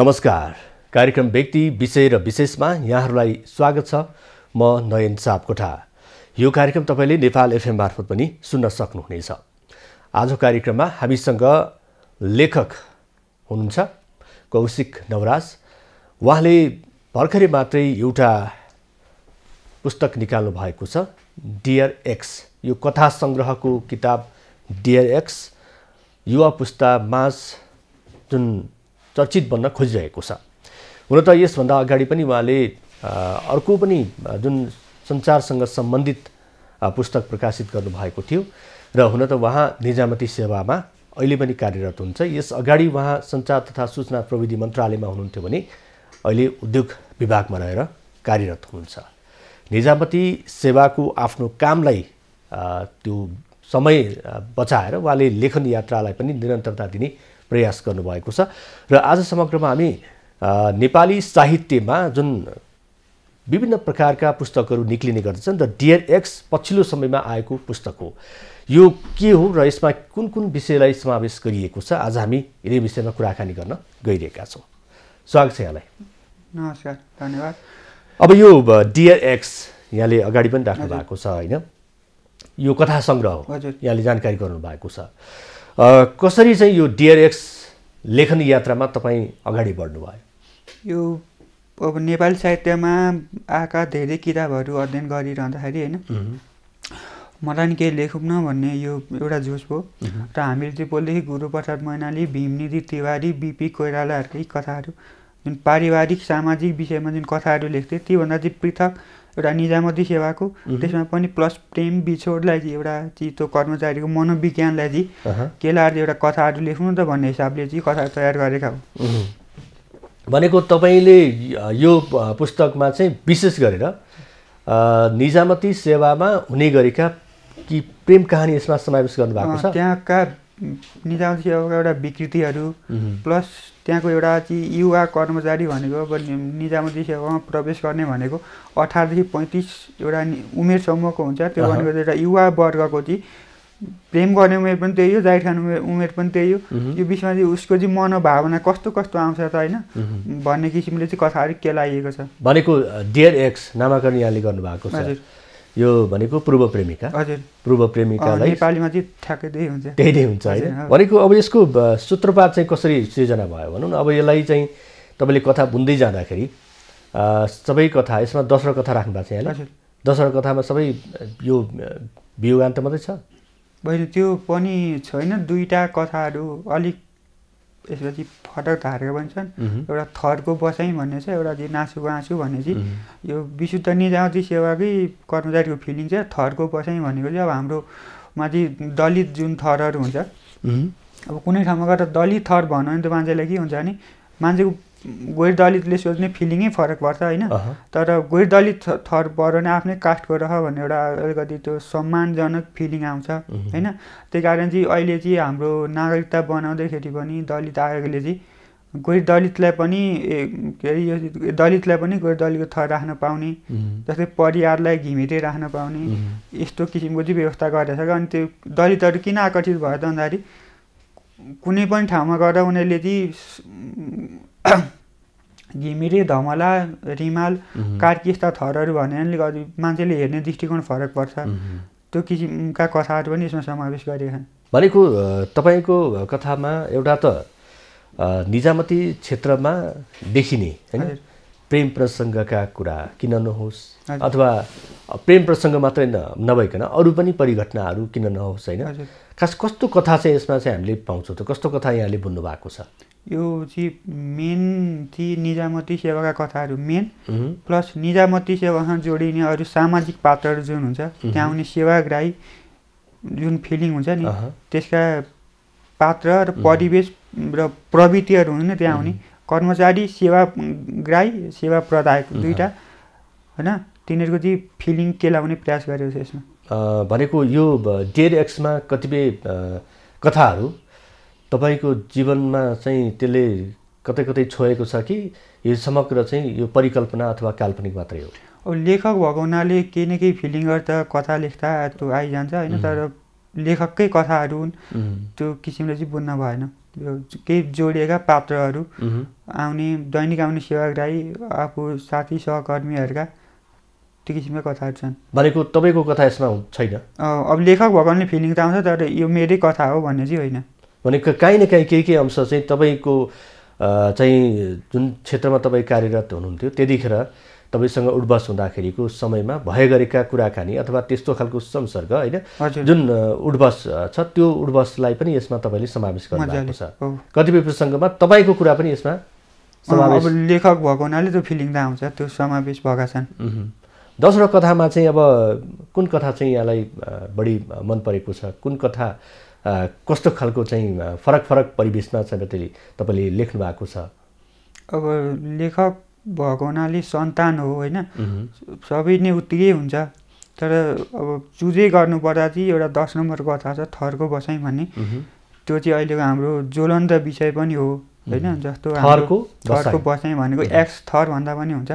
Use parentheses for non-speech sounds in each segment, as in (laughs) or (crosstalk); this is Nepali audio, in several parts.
नमस्कार कार्यक्रम व्यक्ति विषय र विशेषमा यहाँहरूलाई स्वागत छ म नयन सापकोठा यो कार्यक्रम तपाईँले नेपाल एफएम मार्फत पनि सुन्न सक्नुहुनेछ आजको कार्यक्रममा हामीसँग लेखक हुनुहुन्छ कौशिक नवराज उहाँले भर्खरै मात्रै एउटा पुस्तक निकाल्नु भएको छ डियर एक्स यो कथा सङ्ग्रहको किताब डियर एक्स युवा पुस्ता माझ जुन चर्चित बन्न खोजिरहेको छ हुन त यसभन्दा अगाडि पनि उहाँले अर्को पनि जुन सञ्चारसँग सम्बन्धित पुस्तक प्रकाशित गर्नुभएको थियो र हुन त उहाँ निजामती सेवामा अहिले पनि कार्यरत हुन्छ यस अगाडि उहाँ सञ्चार तथा सूचना प्रविधि मन्त्रालयमा हुनुहुन्थ्यो भने अहिले उद्योग विभागमा रहेर कार्यरत हुनुहुन्छ निजामती सेवाको आफ्नो कामलाई त्यो समय बचाएर उहाँले लेखन यात्रालाई पनि निरन्तरता दिने प्रयास गर्नुभएको छ र आज समग्रमा हामी नेपाली साहित्यमा जुन विभिन्न प्रकारका पुस्तकहरू निक्लिने गर्दछन् र डियर एक्स पछिल्लो समयमा आएको पुस्तक हो यो के हो र यसमा कुन कुन विषयलाई समावेश गरिएको छ आज हामी यही विषयमा कुराकानी गर्न गइरहेका छौँ स्वागत छ यहाँलाई नमस्कार धन्यवाद अब यो डिएर एक्स यहाँले अगाडि पनि राख्नु भएको छ होइन यो कथा सङ्ग्रह हो यहाँले जानकारी भएको छ कसरी चाहिँ यो एक्स लेखन यात्रामा तपाईँ अगाडि बढ्नुभयो यो अब नेपाली साहित्यमा आएका धेरै किताबहरू अध्ययन गरिरहँदाखेरि होइन मलाई नि केही लेखौँ न भन्ने यो एउटा जोस हो र हामीले चाहिँ बोलदेखि गुरुप्रसाद मैनाली भीमनिधि तिवारी बिपी कोइरालाहरूकै कथाहरू जुन पारिवारिक सामाजिक विषयमा जुन कथाहरू लेख्थे त्योभन्दा चाहिँ पृथक एउटा निजामती सेवाको त्यसमा पनि प्लस प्रेम बिछोडलाई चाहिँ एउटा चाहिँ त्यो कर्मचारीको मनोविज्ञानलाई चाहिँ केलाएर एउटा कथाहरू लेख्नु त भन्ने हिसाबले चाहिँ कथा तयार गरेका हो भनेको तपाईँले यो पुस्तकमा चाहिँ विशेष गरेर निजामती सेवामा हुने गरेका कि प्रेम कहानी यसमा समावेश गर्नुभएको छ त्यहाँका निजामती एउटा विकृतिहरू प्लस त्यहाँको एउटा चाहिँ युवा कर्मचारी भनेको अब निजामती सेवामा प्रवेश गर्ने भनेको अठारदेखि पैँतिस एउटा उमेर समूहको हुन्छ त्यो भनेको एउटा युवा वर्गको चाहिँ प्रेम गर्ने उमेर पनि त्यही हो जाहिर खाने उमेर उमेर पनि त्यही हो यो बिचमा चाहिँ उसको चाहिँ मनोभावना कस्तो कस्तो आउँछ त होइन भन्ने किसिमले चाहिँ कथाहरू केलाइएको छ भनेको डियर एक्स नामाकरण यहाँले गर्नुभएको हजुर यो भनेको पूर्व प्रेमिका हजुर पूर्व प्रेमिकालाई नेपालीमा चाहिँ ठ्याक्कै त्यही हुन्छ त्यही हुन्छ होइन भनेको अब यसको सूत्रपात चाहिँ कसरी सृजना भयो भनौँ न अब यसलाई चाहिँ तपाईँले कथा बुन्दै जाँदाखेरि सबै कथा यसमा दसवटा कथा राख्नु भएको छ होइन दसवटा कथामा सबै यो त मात्रै छ बहिनी त्यो पनि छैन दुईवटा कथाहरू अलिक यसपछि फटक धारेको भन्छन् एउटा थरको बसाइ भन्ने छ एउटा चाहिँ नासु बाँसु भन्ने चाहिँ यो विशुद्ध निजामती सेवाकै कर्मचारीको फिलिङ छ थरको बसाइ भनेको चाहिँ अब हाम्रो माथि दलित जुन थरहरू हुन्छ अब कुनै ठाउँमा गएर दलित थर भन्यो भने त मान्छेलाई के हुन्छ भने मान्छेको गैर दलितले सोच्ने फिलिङै फरक पर्छ होइन तर गैर दलित थरबाट नै आफ्नै कास्टको रह भन्ने एउटा अलिकति त्यो सम्मानजनक फिलिङ आउँछ होइन त्यही कारण चाहिँ अहिले चाहिँ हाम्रो नागरिकता बनाउँदैखेरि पनि दलित आयोगले चाहिँ गैर दलितलाई पनि के अरे यो दलितलाई पनि गैर दलितको थर राख्न पाउने जस्तै परिवारलाई घिमिरे राख्न पाउने यस्तो किसिमको चाहिँ व्यवस्था गरेछ छ अनि त्यो दलितहरू किन आकर्षित भयो त भन्दाखेरि कुनै पनि ठाउँमा गएर उनीहरूले चाहिँ (clears throat) घिमिरे धमला रिमाल कार्की यस्ता थरहरू भन्नाले मान्छेले हेर्ने दृष्टिकोण फरक पर्छ त्यो किसिमका कथाहरू पनि यसमा समावेश गरेका छन् भनेको तपाईँको कथामा एउटा त निजामती क्षेत्रमा देखिने होइन प्रेम प्रसङ्गका कुरा किन नहोस् अथवा प्रेम प्रसङ्ग मात्रै नभइकन अरू पनि परिघटनाहरू किन नहोस् होइन खास कस्तो कथा चाहिँ यसमा चाहिँ हामीले पाउँछौँ त कस्तो कथा यहाँले बुन्नु भएको छ यो चाहिँ मेन थिए निजामती सेवाका कथाहरू मेन प्लस निजामती सेवासँग जोडिने अरू सामाजिक पात्रहरू जुन हुन्छ त्यहाँ आउने सेवाग्राही जुन फिलिङ हुन्छ नि त्यसका पात्र र परिवेश र प्रवृत्तिहरू हुन् त्यहाँ आउने कर्मचारी सेवाग्राही सेवा प्रदायक दुइटा होइन तिनीहरूको चाहिँ फिलिङ के लाउने प्रयास गरेको छ यसमा भनेको यो डेड एक्समा कतिपय कथाहरू तपाईँको जीवनमा चाहिँ त्यसले कतै कतै छोएको छ कि यो समग्र चाहिँ यो परिकल्पना अथवा काल्पनिक मात्रै हो अब लेखक भएको हुनाले केही न केही फिलिङहरू त कथा लेख्दा त्यो आइजान्छ होइन तर लेखककै कथाहरू हुन् त्यो किसिमले चाहिँ बुझ्न भएन केही जोडिएका पात्रहरू आउने दैनिक आउने सेवाग्राही आफू साथी सहकर्मीहरूका त्यो किसिमका कथाहरू छन् भनेको तपाईँको कथा यसमा छैन अब लेखक भएकोले फिलिङ त आउँछ तर यो मेरै कथा हो भन्ने चाहिँ होइन भनेको काहीँ न काहीँ केही केही अंश चाहिँ तपाईँको चाहिँ जुन क्षेत्रमा तपाईँ कार्यरत हुनुहुन्थ्यो त्यतिखेर तपाईँसँग उडबस हुँदाखेरिको समयमा भए गरेका कुराकानी अथवा त्यस्तो खालको संसर्ग होइन जुन उडबस छ त्यो उडबसलाई पनि यसमा तपाईँले समावेश गर्नुभएको छ कतिपय प्रसङ्गमा तपाईँको कुरा पनि यसमा अब लेखक भएको हुनाले त्यो फिलिङ त आउँछ त्यो समावेश भएका छन् दसवटा कथामा चाहिँ अब कुन कथा चाहिँ यहाँलाई बढी मन परेको छ कुन कथा कस्तो खालको चाहिँ फरक फरक परिवेशमा चाहिँ त्यसले तपाईँले लेख्नु भएको छ अब लेखक भएको हुनाले सन्तान हो होइन सबै नै उत्तिकै हुन्छ तर अब चुजै गर्नुपर्दा चाहिँ एउटा दस नम्बर कथा छ थरको बसाइ भन्ने त्यो चाहिँ अहिलेको हाम्रो ज्वलन्त विषय पनि हो होइन जस्तो थरको थरको बसाइ भनेको एक्स थर भन्दा पनि हुन्छ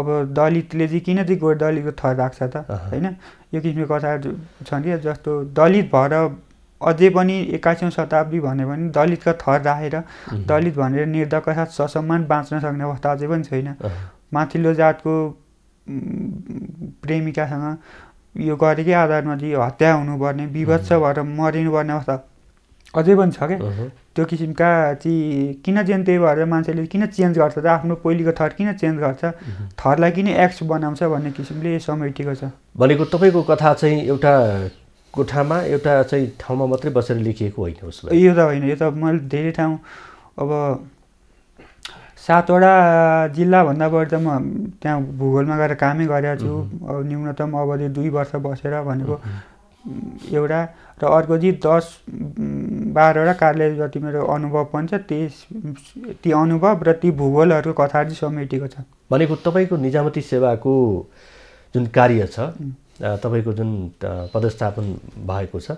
अब दलितले चाहिँ किन चाहिँ गोर दलितको थर राख्छ त होइन यो किसिमको कथा छन् कि जस्तो दलित भएर अझै पनि एक्काइसौँ शताब्दी भन्यो भने दलितको थर राखेर दलित भनेर निर्धका साथ ससम्मान बाँच्न सक्ने अवस्था अझै पनि छैन माथिल्लो जातको प्रेमिकासँग यो गरेकै आधारमा चाहिँ हत्या हुनुपर्ने विभत्स भएर मरिनुपर्ने अवस्था अझै पनि छ क्या त्यो किसिमका चाहिँ किन चाहिँ त्यही भएर मान्छेले किन चेन्ज गर्छ त आफ्नो पहिलेको थर किन चेन्ज गर्छ थरलाई किन एक्स बनाउँछ भन्ने किसिमले समेटेको छ भनेको तपाईँको कथा चाहिँ एउटा कोठामा एउटा चाहिँ ठाउँमा मात्रै बसेर लेखिएको होइन उसलाई यो त होइन यो त मैले धेरै ठाउँ अब सातवटा जिल्लाभन्दा बढी त म त्यहाँ भूगोलमा गएर कामै गरेको छु अब न्यूनतम अवधि दुई वर्ष बसेर भनेको एउटा र अर्को चाहिँ दस बाह्रवटा कार्यालय जति मेरो अनुभव पनि छ त्यस ती अनुभव र ती भूगोलहरूको कथा चाहिँ समेटेको छ भनेको तपाईँको निजामती सेवाको जुन कार्य छ तपाईँको जुन पदस्थापन भएको छ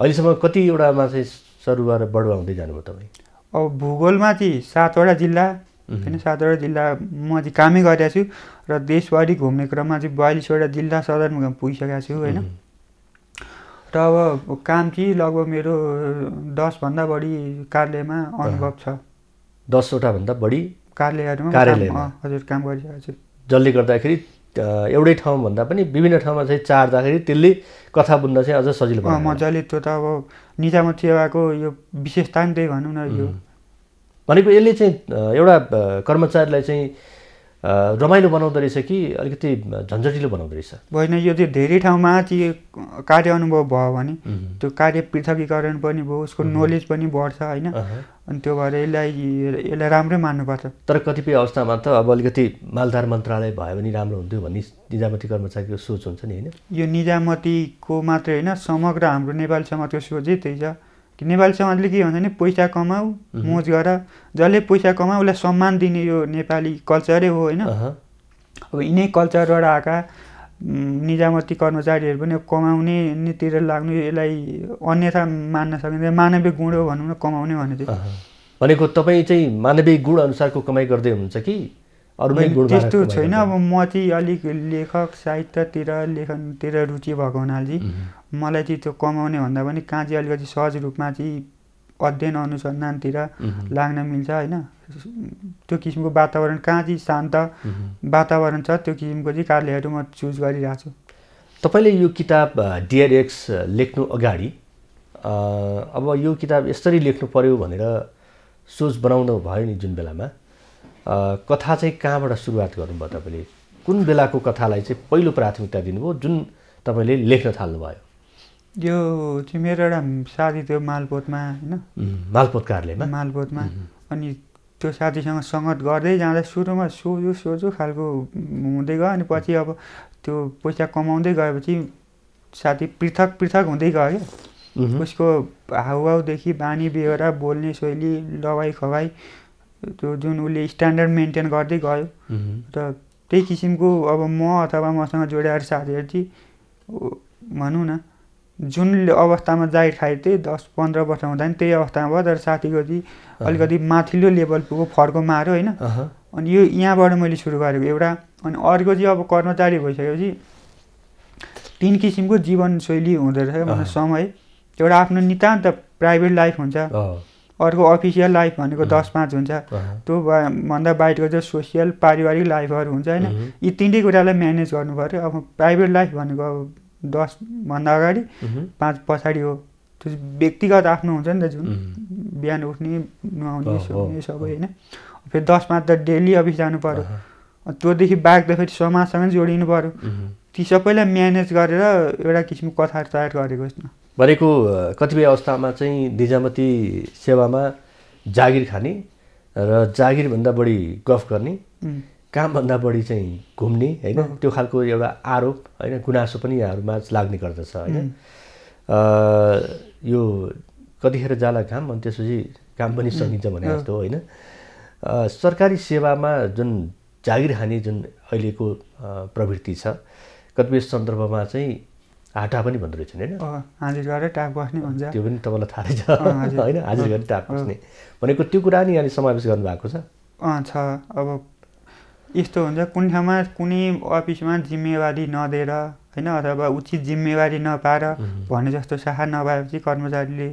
अहिलेसम्म कतिवटामा चाहिँ सरुवा र बढुवा हुँदै जानुभयो तपाईँ अब भूगोलमा चाहिँ सातवटा जिल्ला होइन सातवटा जिल्ला म चाहिँ कामै गरेको छु र देशभरि घुम्ने क्रममा चाहिँ बयालिसवटा जिल्ला सदरमुकाम पुगिसकेको छु होइन र अब काम चाहिँ लगभग मेरो दसभन्दा बढी कार्यालयमा अनुभव छ दसवटा भन्दा बढी कार्यालयहरूमा हजुर काम गरिसकेको छु जसले गर्दाखेरि एउटै ठाउँ भन्दा पनि विभिन्न ठाउँमा चाहिँ चार्दाखेरि त्यसले कथा बुन्न चाहिँ अझ सजिलो भयो मजाले त्यो त अब निजामत सेवाको यो विशेषता नि त्यही भनौँ न यो भनेको यसले चाहिँ एउटा कर्मचारीलाई चाहिँ रमाइलो बनाउँदो रहेछ कि अलिकति झन्झटिलो बनाउँदो रहेछ होइन यो चाहिँ धेरै ठाउँमा चाहिँ कार्य अनुभव भयो भने त्यो कार्य पृथकीकरण पनि भयो उसको नलेज पनि बढ्छ होइन अनि त्यो भएर यसलाई यसलाई राम्रै मान्नुपर्छ तर कतिपय अवस्थामा त अब अलिकति मालधार मन्त्रालय भयो भने राम्रो हुन्थ्यो भन्ने निजामती कर्मचारीको सोच हुन्छ नि होइन यो निजामतीको मात्रै होइन समग्र हाम्रो नेपाली समाजको सोचै त्यही छ नेपाली समाजले के भन्छ भने पैसा कमाऊ मोज गर जसले पैसा कमाऊ उसलाई सम्मान दिने यो नेपाली कल्चरै हो होइन अब यिनै कल्चरबाट आएका निजामती कर्मचारीहरू पनि कमाउने कमाउनेतिर लाग्नु यसलाई अन्यथा मान्न सकिन्छ मानवीय गुण हो भनौँ न कमाउने भने चाहिँ भनेको तपाईँ चाहिँ मानवीय गुण अनुसारको कमाइ गर्दै हुनुहुन्छ कि त्यस्तो छैन अब म चाहिँ अलिक लेखक साहित्यतिर लेखनतिर रुचि भएको हुनाले मलाई चाहिँ त्यो कमाउने भन्दा पनि कहाँ चाहिँ अलिकति सहज रूपमा चाहिँ अध्ययन अनुसन्धानतिर लाग्न मिल्छ होइन त्यो किसिमको वातावरण कहाँ चाहिँ शान्त वातावरण छ त्यो किसिमको चाहिँ कार्यहरू म चुज गरिरहेको छु तपाईँले यो किताब डिआरएक्स लेख्नु अगाडि अब यो किताब यसरी लेख्नु पऱ्यो भनेर सोच बनाउनु भयो नि जुन बेलामा कथा चाहिँ कहाँबाट सुरुवात गर्नुभयो तपाईँले कुन बेलाको कथालाई चाहिँ पहिलो प्राथमिकता दिनुभयो जुन तपाईँले लेख्न थाल्नुभयो यो चाहिँ मेरो एउटा साथी थियो मालपोतमा होइन मालपोत कार्यालयमा मालपोतमा अनि त्यो साथीसँग सङ्गत गर्दै जाँदा सुरुमा सोझो सोझो खालको हुँदै गयो अनि पछि अब त्यो पैसा कमाउँदै गएपछि साथी पृथक पृथक हुँदै गयो उसको हाउभाउदेखि बानी बेहोरा बोल्ने शैली लवाई खवाई त्यो जुन उसले स्ट्यान्डर्ड मेन्टेन गर्दै गयो र त्यही किसिमको अब म अथवा मसँग जोडिएर साथीहरू चाहिँ भनौँ न जुन अवस्थामा जाहिर खाएको त्यही दस पन्ध्र वर्ष हुँदा पनि त्यही अवस्थामा भयो तर साथीको चाहिँ अलिकति माथिल्लो लेभल पुगो फर्को मारो होइन अनि यो यहाँबाट मैले सुरु गरेको एउटा अनि अर्को चाहिँ अब कर्मचारी भइसकेपछि तिन किसिमको जीवनशैली हुँदो रहेछ समय एउटा आफ्नो नितान्त प्राइभेट लाइफ हुन्छ अर्को अफिसियल लाइफ भनेको दस पाँच हुन्छ त्यो भन्दा बाहिरको चाहिँ सोसियल पारिवारिक लाइफहरू हुन्छ होइन यी तिनटै कुरालाई म्यानेज गर्नु पऱ्यो अब प्राइभेट लाइफ भनेको अब दसभन्दा अगाडि पाँच पछाडि हो त्यो व्यक्तिगत आफ्नो हुन्छ नि त जुन बिहान उठ्ने नुहाउने सुहाउने सबै होइन फेरि दस पाँच त डेली अफिस जानु पऱ्यो त्योदेखि बाहेक त फेरि समाजसँग जोडिनु पऱ्यो ती सबैलाई म्यानेज गरेर एउटा किसिमको कथाहरू तयार गरेको न भनेको कतिपय अवस्थामा चाहिँ निजामती सेवामा जागिर खाने र जागिरभन्दा बढी गफ गर्ने कामभन्दा बढी चाहिँ घुम्ने होइन त्यो खालको एउटा आरोप होइन गुनासो पनि यहाँहरूमा लाग्ने गर्दछ होइन यो कतिखेर जाला काम अनि त्यसपछि काम पनि सकिन्छ भने जस्तो होइन सरकारी सेवामा जुन जागिर हाने जुन अहिलेको प्रवृत्ति छ कतिपय सन्दर्भमा चाहिँ हाटा पनि भन्दो रहेछन् होइन हाजिर गरेर टाप बस्ने भन्छ त्यो पनि तपाईँलाई थाहा छ होइन हाजिर गरेर टाप बस्ने भनेको त्यो कुरा नि यहाँले समावेश गर्नुभएको छ छ अब यस्तो हुन्छ कुन ठाउँमा कुनै अफिसमा जिम्मेवारी नदिएर होइन अथवा उचित जिम्मेवारी नपाएर भने जस्तो शाखा नभएपछि कर्मचारीले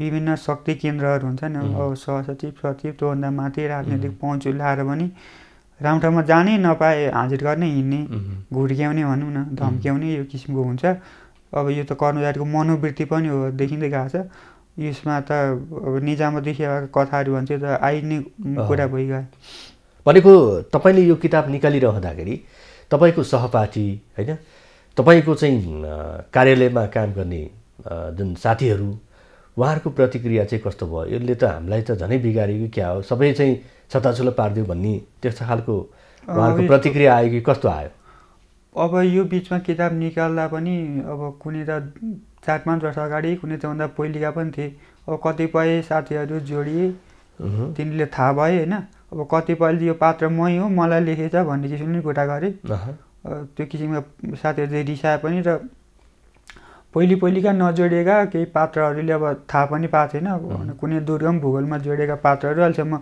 विभिन्न शक्ति केन्द्रहरू नि अब सहसचिव सचिव त्योभन्दा माथि राजनीतिक पहुँच लाएर पनि राम्रो ठाउँमा जानै नपाए हाजिर गर्ने हिँड्ने घुर्क्याउने भनौँ न धम्क्याउने यो किसिमको हुन्छ अब यो त कर्मचारीको मनोवृत्ति पनि हो देखिँदै गएको छ यसमा त अब निजामदेखि कथाहरू भन्छ त आइ कुरा भइगयो भनेको तपाईँले यो किताब निकालिरहँदाखेरि तपाईँको सहपाठी होइन तपाईँको चाहिँ कार्यालयमा काम गर्ने जुन साथीहरू उहाँहरूको प्रतिक्रिया चाहिँ कस्तो भयो यसले त हामीलाई त झनै बिगाऱ्यो कि क्या हो सबै चाहिँ छताछुलो पारिदियो भन्ने त्यस्तो खालको उहाँहरूको प्रतिक्रिया आयो कि कस्तो आयो अब यो बिचमा किताब निकाल्दा पनि अब कुनै त चार पाँच वर्ष अगाडि कुनै त्योभन्दा पहिलेका पनि थिए अब कतिपय साथीहरू जोडिए तिनीहरूले थाहा भए होइन अब कतिपयले यो पात्र मै हो मलाई लेखेछ भन्ने किसिमले कुरा गरेँ त्यो किसिमका साथीहरूले रिसाए पनि र पहिले पहिलेका नजोडिएका केही पात्रहरूले अब थाहा पनि पाएको थिएन अब कुनै दुर्गम भूगोलमा जोडिएका पात्रहरू अहिलेसम्म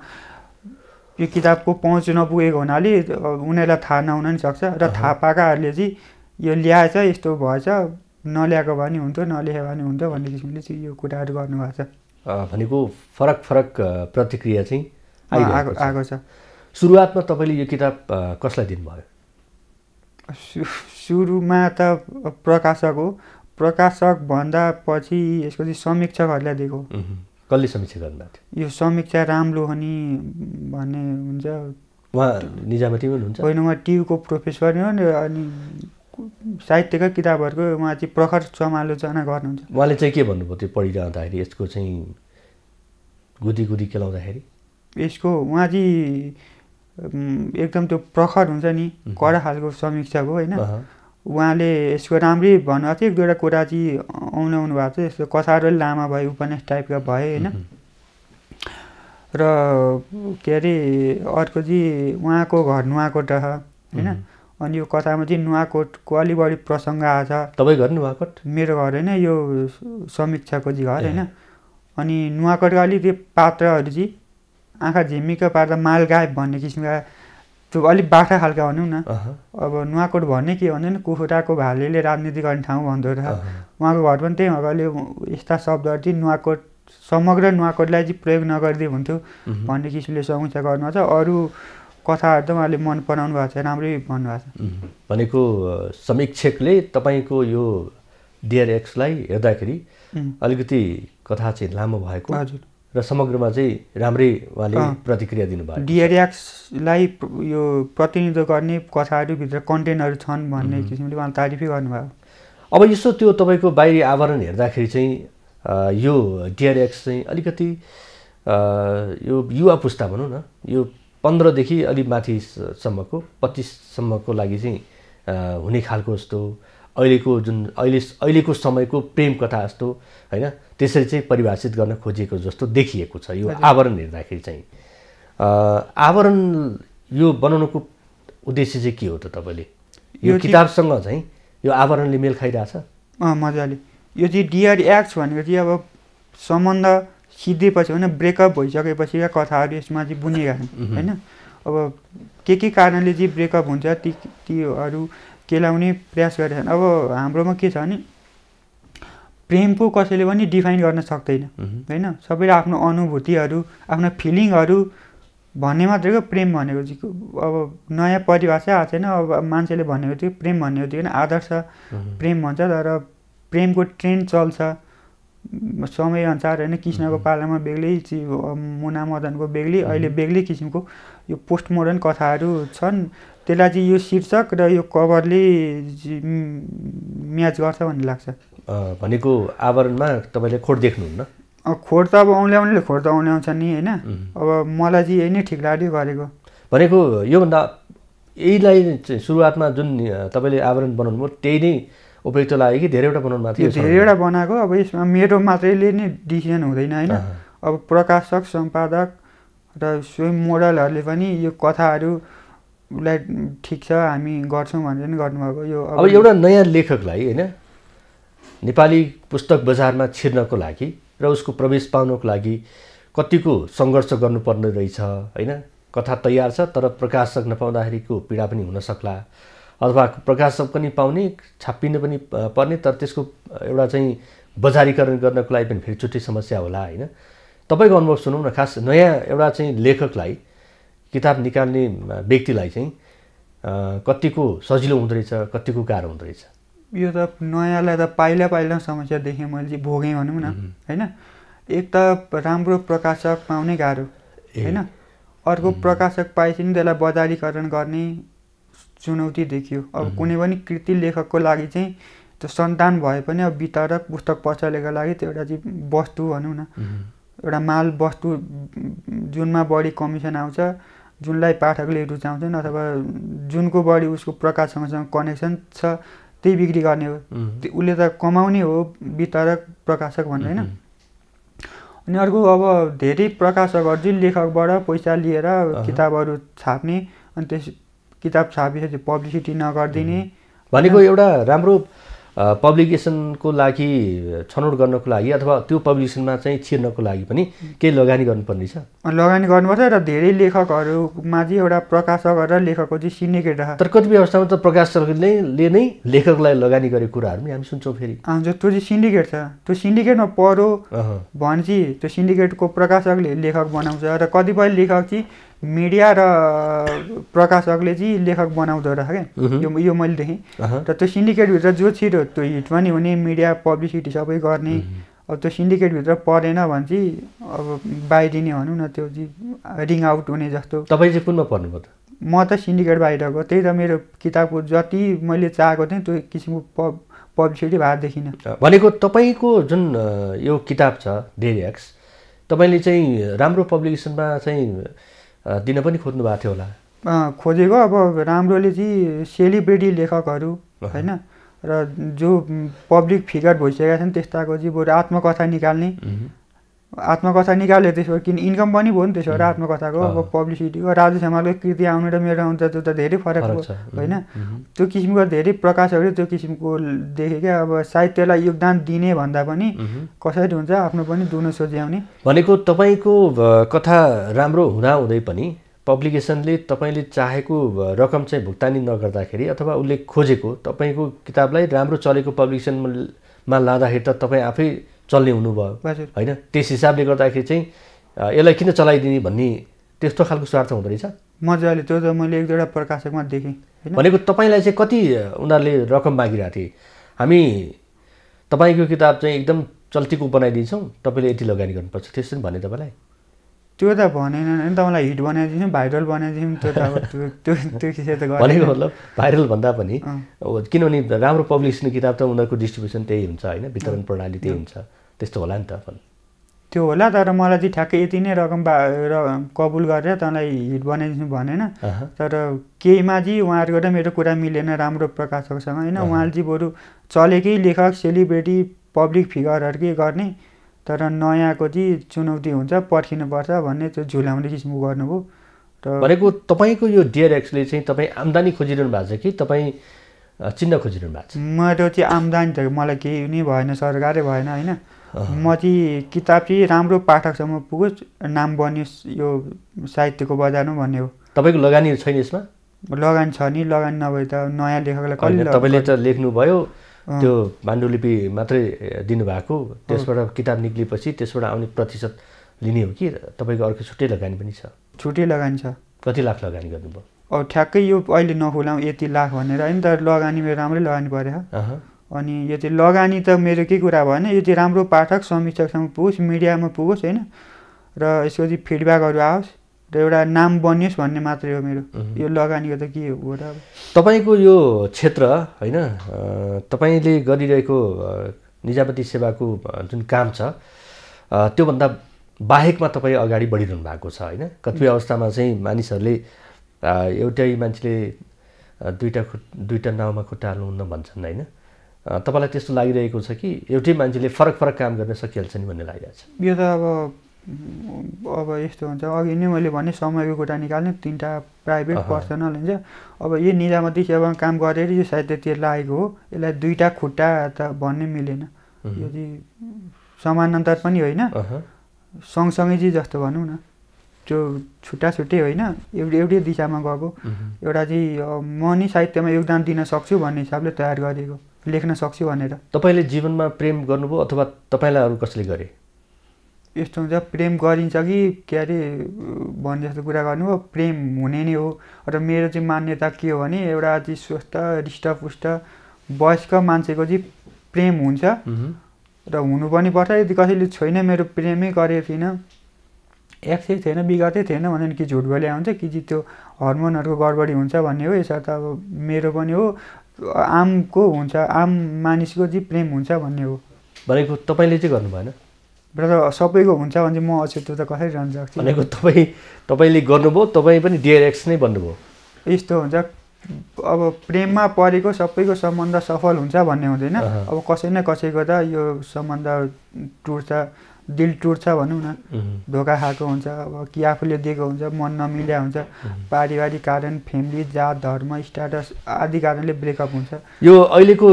यो किताबको पहुँच नपुगेको हुनाले उनीहरूलाई थाहा नहुन पनि सक्छ र थाहा पाएकाहरूले चाहिँ यो ल्याएछ यस्तो भएछ नल्याएको भए पनि हुन्थ्यो नलेखेको भए पनि हुन्थ्यो भन्ने किसिमले चाहिँ यो कुराहरू गर्नुभएको छ भनेको फरक फरक प्रतिक्रिया चाहिँ आएको छ सुरुवातमा तपाईँले यो किताब कसलाई दिनुभयो सुरुमा त प्रकाशक हो प्रकाशक भन्दा पछि यसको चाहिँ समीक्षकहरूलाई दिएको कसले समीक्षा गर्नुभएको थियो यो समीक्षा राम लोहनी भन्ने हुन्छ उहाँ निजामती हुनुहुन्छ होइन उहाँ टियुको प्रोफेसर नै हो नि अनि साहित्यकै किताबहरूको उहाँ चाहिँ प्रखर समालोचना गर्नुहुन्छ उहाँले चाहिँ के भन्नुभयो त्यो पढिरहँदाखेरि यसको चाहिँ गुदी गुदी केलाउँदाखेरि यसको उहाँ चाहिँ एकदम त्यो प्रखर हुन्छ नि कडा खालको समीक्षक हो होइन उहाँले यसको राम्रै भन्नु अझै एक दुईवटा कुरा चाहिँ आउनु आउनु भएको छ यस्तो कसारो लामा भयो उपन्यास टाइपका भए होइन र के अरे अर्को चाहिँ उहाँको घर नुवाकोट होइन अनि यो कथामा चाहिँ नुवाकोटको अलिक बढी प्रसङ्ग आएछ तपाईँ घर नुवाकोट मेरो घर होइन यो समीक्षाको चाहिँ घर होइन अनि नुवाकोटका अलिकति पात्रहरू चाहिँ आँखा झिम्मिक पार्दा माल गायब भन्ने किसिमका त्यो अलिक बाठा खालका भनौँ न अब नुवाकोट भन्ने के भन्यो नि कुखुराको भालेले राजनीति गर्ने ठाउँ भन्दो रहेछ उहाँको घर पनि त्यही भएको अहिले यस्ता शब्दहरू चाहिँ नुवाकोट समग्र नुवाकोटलाई चाहिँ प्रयोग नगरिदिए हुन्थ्यो भन्ने किसिमले समीक्षा गर्नुभएको छ अरू कथाहरू त उहाँले मन पराउनु भएको छ राम्रै भन्नुभएको छ भनेको समीक्षकले तपाईँको यो डिआरएक्सलाई हेर्दाखेरि अलिकति कथा चाहिँ लामो भएको हजुर र समग्रमा चाहिँ राम्रै उहाँले प्रतिक्रिया दिनुभयो डिआरएक्सलाई यो प्रतिनिधित्व गर्ने कथाहरूभित्र कन्टेन्टहरू छन् भन्ने किसिमले उहाँले तारिफै गर्नुभयो अब यसो त्यो तपाईँको बाहिरी आवरण हेर्दाखेरि चाहिँ यो डिआरएक्स चाहिँ अलिकति यो युवा पुस्ता भनौँ न यो पन्ध्रदेखि अलिक माथिसम्मको पच्चिससम्मको लागि चाहिँ हुने खालको जस्तो अहिलेको जुन अहिले अहिलेको समयको प्रेम कथा जस्तो होइन त्यसरी चाहिँ परिभाषित गर्न खोजिएको जस्तो देखिएको छ यो आवरण हेर्दाखेरि चाहिँ आवरण यो बनाउनुको उद्देश्य चाहिँ के हो त तपाईँले यो किताबसँग चाहिँ यो आवरणले मेल खाइरहेछ मजाले यो चाहिँ डियर एक्स भनेको चाहिँ अब सम्बन्ध सिद्धिएपछि होइन ब्रेकअप भइसकेपछिका कथाहरू यसमा चाहिँ बुनिरहेको होइन अब के के कारणले चाहिँ ब्रेकअप हुन्छ ती तीहरू केलाउने प्रयास गरेका छन् अब हाम्रोमा के छ भने प्रेमको कसैले पनि डिफाइन गर्न सक्दैन होइन सबैले आफ्नो अनुभूतिहरू आफ्ना फिलिङहरू भन्ने मात्रैको प्रेम भनेको चाहिँ अब नयाँ परिभाषा आएको छैन अब मान्छेले भनेको थियो प्रेम भनेको थियो आदर्श प्रेम भन्छ तर प्रेमको ट्रेन्ड चल्छ समयअनुसार होइन कृष्णको पालामा बेग्लै मुना मदनको बेग्लै अहिले बेग्लै किसिमको यो पोस्ट मोडर्न कथाहरू छन् त्यसलाई चाहिँ यो शीर्षक र यो कभरले म्याच गर्छ भन्ने लाग्छ भनेको आवरणमा तपाईँले खोट देख्नुहुन्न खोट त अब औँल्याउनेले खोट त औँल्याउँछ नि होइन अब मलाई चाहिँ यही नै ठिक लाग्यो गरेको भनेको योभन्दा यहीलाई सुरुवातमा जुन तपाईँले आवरण बनाउनुभयो त्यही नै उपयुक्त लाग्यो कि धेरैवटा बनाउनु भएको थियो धेरैवटा बनाएको अब यसमा मेरो मात्रैले नै डिसिजन हुँदैन होइन अब प्रकाशक सम्पादक र स्वयं मोडलहरूले पनि यो कथाहरूलाई ठिक छ हामी गर्छौँ भनेर नि गर्नुभएको यो अब एउटा नयाँ लेखकलाई होइन नेपाली पुस्तक बजारमा छिर्नको लागि र उसको प्रवेश पाउनको लागि कतिको सङ्घर्ष गर्नुपर्ने रहेछ होइन कथा तयार छ तर प्रकाशक नपाउँदाखेरिको पीडा पनि हुनसक्ला अथवा प्रकाशक पनि पाउने छापिनु पनि पर्ने तर त्यसको एउटा चाहिँ बजारीकरण गर्नको लागि पनि फेरि छुट्टै समस्या होला होइन तपाईँको अनुभव सुनौँ न खास नयाँ एउटा चाहिँ लेखकलाई किताब निकाल्ने व्यक्तिलाई चाहिँ कतिको सजिलो हुँदो रहेछ कतिको गाह्रो हुँदो रहेछ यो त नयाँलाई त पाइला पाइला समस्या देखेँ मैले चाहिँ भोगेँ भनौँ न होइन एक त राम्रो प्रकाशक पाउनै गाह्रो होइन अर्को प्रकाशक पाएपछि त्यसलाई बजारीकरण गर्ने चुनौती देखियो अब कुनै पनि कृति लेखकको लागि चाहिँ त्यो सन्तान भए पनि अब वितरक पुस्तक पसलेको लागि त्यो एउटा चाहिँ वस्तु भनौँ न एउटा माल वस्तु जुनमा बढी कमिसन आउँछ जुनलाई पाठकले रुचाउँछन् अथवा जुनको बढी उसको प्रकाशसँगसँग कनेक्सन छ त्यही बिक्री गर्ने हो उसले त कमाउने हो वितरक प्रकाशक भन्छ होइन अनि अर्को अब धेरै प्रकाशकहरू जुन लेखकबाट पैसा लिएर किताबहरू छाप्ने अनि त्यस किताब छापिसकेपछि पब्लिसिटी नगरिदिने भनेको एउटा राम्रो पब्लिकेसनको लागि छनौट गर्नको लागि अथवा त्यो पब्लिकेसनमा चाहिँ छिर्नको लागि पनि केही लगानी गर्नुपर्ने छ लगानी गर्नुपर्छ र धेरै लेखकहरूमा चाहिँ एउटा प्रकाशक र लेखकको चाहिँ सिन्डिकेट राख तर कति व्यवस्थामा त प्रकाशकले ले नै लेखकलाई लगानी गरेको कुराहरू पनि हामी सुन्छौँ फेरि हजुर त्यो चाहिँ सिन्डिकेट छ त्यो सिन्डिकेटमा पढो भने चाहिँ त्यो सिन्डिकेटको प्रकाशकले लेखक बनाउँछ र कतिपय लेखक चाहिँ मिडिया र प्रकाश अग्लेजी लेखक बनाउँदो रहेछ क्या यो यो मैले देखेँ र त्यो सिन्डिकेटभित्र जो छिटो त्यो हिट पनि हुने मिडिया पब्लिसिटी सबै गर्ने अब त्यो सिन्डिकेटभित्र परेन भने चाहिँ अब बाहिरिने भनौँ न त्यो रिङ आउट हुने जस्तो तपाईँ चाहिँ कुनमा पर्नुभयो त म त सिन्डिकेट बाहिरको त्यही त मेरो किताबको जति मैले चाहेको थिएँ त्यो किसिमको पब पब्लिसिटी भएको देखिनँ भनेको तपाईँको जुन यो किताब छ एक्स तपाईँले चाहिँ राम्रो पब्लिकेसनमा चाहिँ दिन पनि खोज्नु भएको थियो होला खोजेको अब राम्रोले चाहिँ सेलिब्रेटी लेखकहरू होइन र जो पब्लिक फिगर भइसकेका छन् त्यस्ताको चाहिँ बरु आत्मकथा निकाल्ने आत्मकथा निकाल्यो त्यसो किन इन्कम पनि भयो नि त्यसो भए आत्मकथाको अब पब्लिसिटीको राजु हमालको कृति आउने र मेरो आउँदा त्यो त धेरै फरक हो होइन त्यो किसिमको धेरै प्रकाशहरू त्यो किसिमको देखेँ क्या अब साहित्यलाई योगदान दिने भन्दा पनि कसरी हुन्छ आफ्नो पनि दुनो सोच्याउने भनेको तपाईँको कथा राम्रो हुँदाहुँदै पनि पब्लिकेसनले तपाईँले चाहेको रकम चाहिँ भुक्तानी नगर्दाखेरि अथवा उसले खोजेको तपाईँको किताबलाई राम्रो चलेको पब्लिकेसनमा लाँदाखेरि त तपाईँ आफै चल्ने हुनुभयो होइन त्यस हिसाबले गर्दाखेरि चाहिँ यसलाई किन चलाइदिने भन्ने त्यस्तो खालको स्वार्थ हुँदो रहेछ मजाले त्यो त मैले एक दुईवटा प्रकाशकमा देखेँ भनेको तपाईँलाई चाहिँ कति उनीहरूले रकम मागिरहेको थिए हामी तपाईँको किताब चाहिँ एकदम चल्तीको बनाइदिन्छौँ तपाईँले यति लगानी गर्नुपर्छ त्यस्तो नि भने तपाईँलाई त्यो त भनेन होइन तपाईँलाई हिट बनाइदिन्छौँ भाइरल बनाइदिउँ त्यो त त्यो त्यो किसिम त भनेको मतलब भाइरल भन्दा पनि किनभने राम्रो पब्लिस किताब त उनीहरूको डिस्ट्रिब्युसन त्यही हुन्छ होइन वितरण प्रणाली त्यही हुन्छ त्यस्तो होला नि त त्यो होला तर मलाई चाहिँ ठ्याक्कै यति नै रकम बा र कबुल गरेर तँलाई हिट बनाइदिनु भनेन तर केहीमा चाहिँ उहाँहरूको त मेरो कुरा मिलेन राम्रो प्रकाशकसँग होइन उहाँले चाहिँ बरु चलेकै लेखक सेलिब्रेटी पब्लिक फिगरहरूकै गर्ने तर नयाँको चाहिँ चुनौती हुन्छ पर्खिनुपर्छ भन्ने त्यो झुलाउने किसिमको गर्नुभयो र भनेको तपाईँको यो डियर एक्सले चाहिँ तपाईँ आम्दानी खोजिरहनु भएको छ कि तपाईँ चिन्न खोजिरहनु भएको छ मेरो चाहिँ आम्दानी त मलाई केही नै भएन सरकारै भएन होइन म चाहिँ किताब चाहिँ राम्रो पाठकसम्म पुगोस् नाम बनियोस् यो साहित्यको बजारमा भन्ने हो तपाईँको लगानीहरू छैन यसमा लगानी छ नि लगानी नभए त नयाँ लेखकलाई कहिले तपाईँले त लेख्नुभयो त्यो पाण्डुलिपि मात्रै दिनुभएको त्यसबाट किताब निक्लिएपछि त्यसबाट आउने प्रतिशत लिने हो कि तपाईँको अर्को छुट्टै लगानी पनि छ छुट्टै लगानी छ कति लाख लगानी गर्नुभयो अब ठ्याक्कै यो अहिले नखुलाउँ यति लाख भनेर होइन तर लगानी मेरो राम्रै लगानी पऱ्यो अनि यो चाहिँ लगानी त मेरो के कुरा भएन यो चाहिँ राम्रो पाठक समीक्षकसम्म पुगोस् मिडियामा पुगोस् होइन र यसको चाहिँ फिडब्याकहरू आओस् र एउटा नाम बनियोस् भन्ने मात्रै हो मेरो यो लगानीको त के हो र अब तपाईँको यो क्षेत्र होइन तपाईँले गरिरहेको निजामती सेवाको जुन काम छ त्योभन्दा बाहेकमा तपाईँ अगाडि बढिरहनु भएको छ होइन कतिपय अवस्थामा चाहिँ मानिसहरूले एउटै मान्छेले दुईवटा खु दुईवटा नाउँमा खुट्टा हाल्नुहुन्न भन्छन् होइन तपाईँलाई त्यस्तो लागिरहेको छ कि एउटै मान्छेले फरक फरक काम गर्न सकिहाल्छ नि भन्ने लागिरहेको छ यो त अब अब यस्तो हुन्छ अघि नै मैले भने समयको कुरा निकाल्ने तिनवटा प्राइभेट पर्सनल हुन्छ अब यो निजामती सेवामा काम गरेर यो साहित्यतिर लागेको हो यसलाई दुईवटा खुट्टा त भन्नै मिलेन यदि समानान्तर पनि होइन सँगसँगै चाहिँ जस्तो भनौँ न त्यो छुट्टा छुट्टै होइन एउटै एउटै दिशामा गएको एउटा चाहिँ म नि साहित्यमा योगदान दिन सक्छु भन्ने हिसाबले तयार गरेको लेख्न सक्छु भनेर तपाईँले जीवनमा प्रेम गर्नुभयो अथवा तपाईँलाई अरू कसले गरे यस्तो हुन्छ प्रेम गरिन्छ कि के अरे भन्ने जस्तो कुरा गर्नुभयो प्रेम हुने नै हो र मेरो चाहिँ मान्यता के हो भने एउटा चाहिँ स्वस्थ रिष्टपुष्ट वयस्क मान्छेको चाहिँ प्रेम हुन्छ र हुनु पनि पर्छ यदि कसैले छैन मेरो प्रेमै गरेको थिइनँ एक्सै थिएन बिगातै थिएन भने कि झुट बोले आउँछ कि चाहिँ त्यो हर्मोनहरूको गडबडी हुन्छ भन्ने हो यसर्थ अब मेरो पनि हो आमको हुन्छ आम मानिसको चाहिँ प्रेम हुन्छ भन्ने हो भनेको तपाईँले चाहिँ गर्नु भएन र सबैको हुन्छ भने म अछुतो त कसरी रहन सक्छु भनेको तपाईँ तपाईँले गर्नुभयो तपाईँ पनि डिआरएक्स नै भन्नुभयो यस्तो हुन्छ अब प्रेममा परेको सबैको सम्बन्ध सफल हुन्छ भन्ने हुँदैन अब कसै न कसैको त यो सम्बन्ध टुट्छ दिल टुट्छ भनौँ न धोका खाएको हुन्छ अब कि आफूले दिएको हुन्छ मन नमिल्या हुन्छ पारिवारिक कारण फ्यामिली जात धर्म स्ट्याटस आदि कारणले ब्रेकअप हुन्छ यो अहिलेको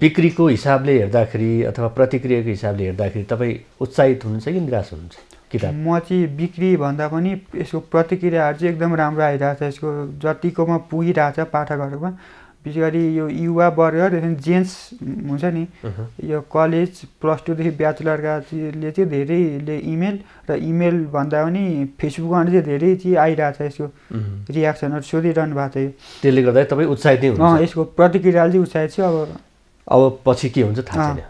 बिक्रीको हिसाबले हेर्दाखेरि अथवा प्रतिक्रियाको हिसाबले हेर्दाखेरि तपाईँ उत्साहित हुनुहुन्छ कि निराश हुनुहुन्छ किताब म चाहिँ बिक्री भन्दा पनि यसको प्रतिक्रियाहरू चाहिँ एकदम राम्रो आइरहेको छ यसको जतिकोमा पुगिरहेछ पाठकहरूमा विशेष गरी यो युवा वर्गदेखि जेन्ट्स हुन्छ नि यो कलेज प्लस टूदेखि ब्याचलरकाले चाहिँ धेरैले इमेल र इमेल भन्दा पनि फेसबुकमा चाहिँ धेरै चाहिँ आइरहेको छ यसको रियाक्सनहरू सोधिरहनु भएको छ त्यसले गर्दा तपाईँ उत्साहित नै यसको प्रतिक्रियाले चाहिँ उत्साहित छ अब अब पछि के हुन्छ थाहा छैन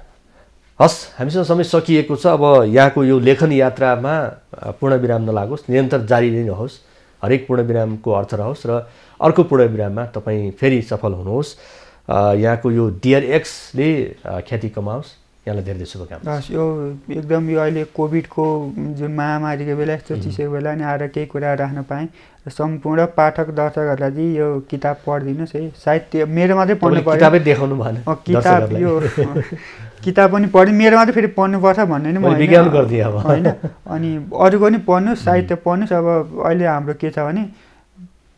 हस् हामीसँग समय सकिएको छ अब यहाँको यो लेखन यात्रामा पूर्ण विराम नलागोस् निरन्तर जारी नै रहोस् हरेक पूर्णविरामको अर्थ रहोस् र अर्को पूर्णविराममा तपाईँ फेरि सफल हुनुहोस् यहाँको यो डियर एक्सले ख्याति कमाओस् यहाँलाई धेरै धेरै शुभकामना यो एकदम यो अहिले कोभिडको जुन महामारीको बेला यस्तो चिसोको बेला नै आएर केही कुरा राख्न पाएँ र सम्पूर्ण पाठक दर्शकहरूलाई चाहिँ यो किताब पढिदिनुहोस् है सायद मेरो मात्रै पढ्नु पर्यो किताबै देखाउनु भएन किताब यो (laughs) (laughs) किताब पनि पढ्यो मेरोमा त फेरि पढ्नुपर्छ भन्ने नि विज्ञान गरिदिएँ अब होइन अनि अरूको नि पढ्नुहोस् (laughs) साहित्य पढ्नुहोस् अब अहिले हाम्रो के छ भने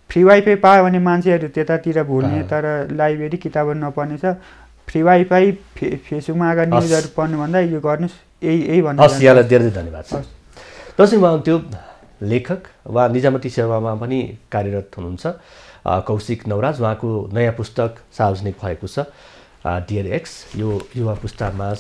फ्री वाइफाई पायो भने मान्छेहरू त्यतातिर भुल्ने तर लाइब्रेरी किताबहरू नपढ्ने छ फ्री वाइफाई फे फेसबुकमा आएर न्युजहरू पढ्नुभन्दा यो गर्नुहोस् यही यही भन्नु यहाँलाई धेरै धन्यवाद छ दसैँ त्यो लेखक वा निजामती सेवामा पनि कार्यरत हुनुहुन्छ कौशिक नवराज उहाँको नयाँ पुस्तक सार्वजनिक भएको छ डियर एक्स यो युवा पुस्तामा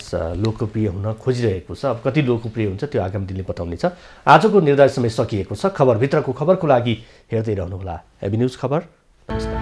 लोकप्रिय हुन खोजिरहेको छ अब कति लोकप्रिय हुन्छ त्यो आगामी दिनले बताउने छ आजको निर्धारित समय सकिएको छ खबरभित्रको खबरको लागि हेर्दै रहनुहोला हेभी न्युज खबर नमस्कार